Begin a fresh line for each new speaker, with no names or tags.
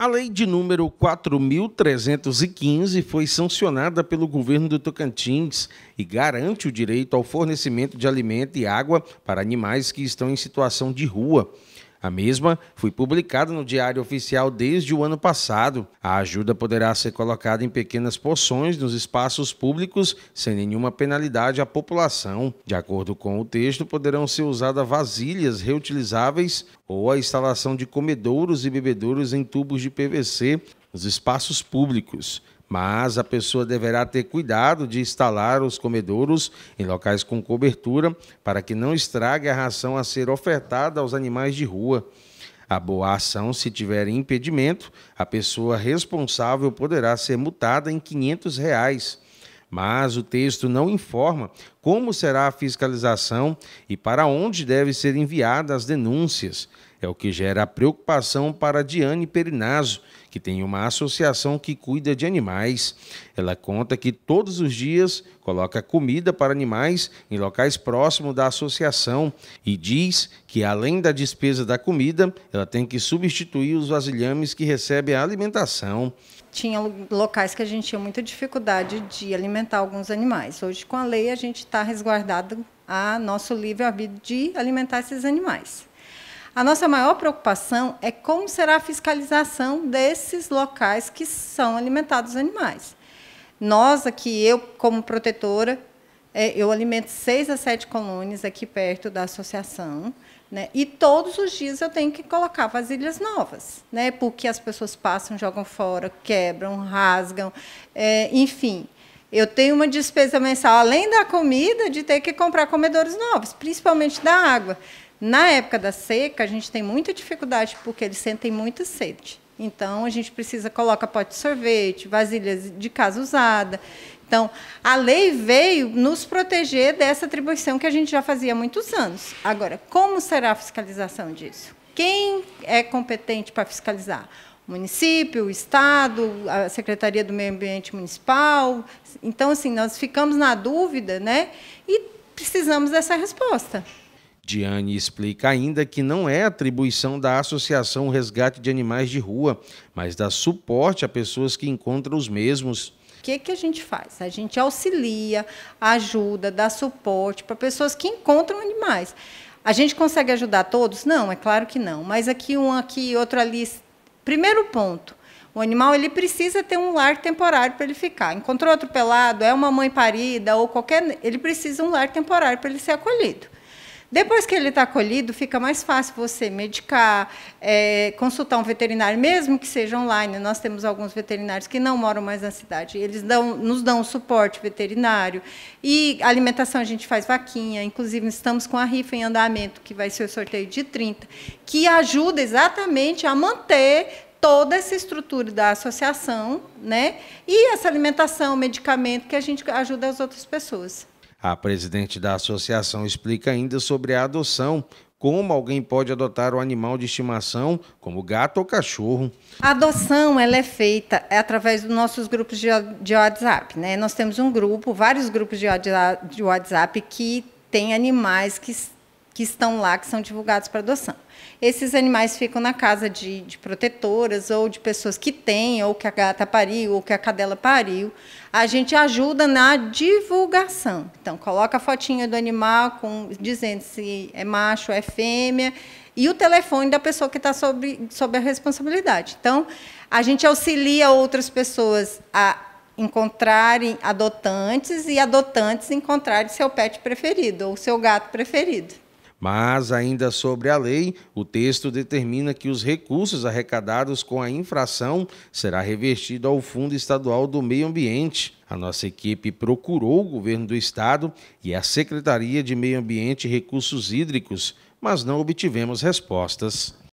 A lei de número 4.315 foi sancionada pelo governo do Tocantins e garante o direito ao fornecimento de alimento e água para animais que estão em situação de rua. A mesma foi publicada no Diário Oficial desde o ano passado. A ajuda poderá ser colocada em pequenas porções nos espaços públicos, sem nenhuma penalidade à população. De acordo com o texto, poderão ser usadas vasilhas reutilizáveis ou a instalação de comedouros e bebedouros em tubos de PVC nos espaços públicos mas a pessoa deverá ter cuidado de instalar os comedouros em locais com cobertura para que não estrague a ração a ser ofertada aos animais de rua. A boa ação, se tiver impedimento, a pessoa responsável poderá ser multada em R$ 500. Reais. Mas o texto não informa como será a fiscalização e para onde devem ser enviadas as denúncias. É o que gera preocupação para Diane Perinazo, que tem uma associação que cuida de animais. Ela conta que todos os dias coloca comida para animais em locais próximos da associação e diz que, além da despesa da comida, ela tem que substituir os vasilhames que recebe a alimentação.
Tinha locais que a gente tinha muita dificuldade de alimentar alguns animais. Hoje, com a lei, a gente está resguardado a nosso livre-arbítrio de alimentar esses animais. A nossa maior preocupação é como será a fiscalização desses locais que são alimentados animais. Nós aqui, eu como protetora, é, eu alimento seis a sete colônias aqui perto da associação, né? E todos os dias eu tenho que colocar vasilhas novas, né? Porque as pessoas passam, jogam fora, quebram, rasgam, é, enfim. Eu tenho uma despesa mensal, além da comida, de ter que comprar comedores novos, principalmente da água. Na época da seca, a gente tem muita dificuldade porque eles sentem muita sede. Então, a gente precisa coloca pote de sorvete, vasilhas de casa usada. Então, a lei veio nos proteger dessa atribuição que a gente já fazia há muitos anos. Agora, como será a fiscalização disso? Quem é competente para fiscalizar? O município, o Estado, a Secretaria do Meio Ambiente Municipal. Então, assim, nós ficamos na dúvida, né? E precisamos dessa resposta.
Diane explica ainda que não é atribuição da Associação Resgate de Animais de Rua, mas dá suporte a pessoas que encontram os mesmos. O
que, que a gente faz? A gente auxilia, ajuda, dá suporte para pessoas que encontram animais. A gente consegue ajudar todos? Não, é claro que não. Mas aqui um aqui, outro ali. Primeiro ponto, o animal ele precisa ter um lar temporário para ele ficar. Encontrou outro pelado, é uma mãe parida ou qualquer, ele precisa de um lar temporário para ele ser acolhido. Depois que ele está colhido, fica mais fácil você medicar, é, consultar um veterinário, mesmo que seja online. Nós temos alguns veterinários que não moram mais na cidade. Eles dão, nos dão suporte veterinário. E alimentação a gente faz vaquinha. Inclusive, estamos com a rifa em andamento, que vai ser o sorteio de 30, que ajuda exatamente a manter toda essa estrutura da associação, né? E essa alimentação, medicamento que a gente ajuda as outras pessoas.
A presidente da associação explica ainda sobre a adoção, como alguém pode adotar um animal de estimação, como gato ou cachorro.
A adoção ela é feita é através dos nossos grupos de WhatsApp. Né? Nós temos um grupo, vários grupos de WhatsApp que tem animais que que estão lá, que são divulgados para adoção. Esses animais ficam na casa de, de, protetoras ou de pessoas que têm, ou que a gata pariu, ou que a cadela pariu. A gente ajuda na divulgação. Então, coloca a fotinha do animal com, dizendo se é macho, é fêmea, e o telefone da pessoa que está sob, sob a responsabilidade. Então, a gente auxilia outras pessoas a encontrarem adotantes e adotantes encontrarem seu pet preferido ou seu gato preferido.
Mas, ainda sobre a lei, o texto determina que os recursos arrecadados com a infração será revertido ao Fundo Estadual do Meio Ambiente. A nossa equipe procurou o governo do estado e a Secretaria de Meio Ambiente e Recursos Hídricos, mas não obtivemos respostas.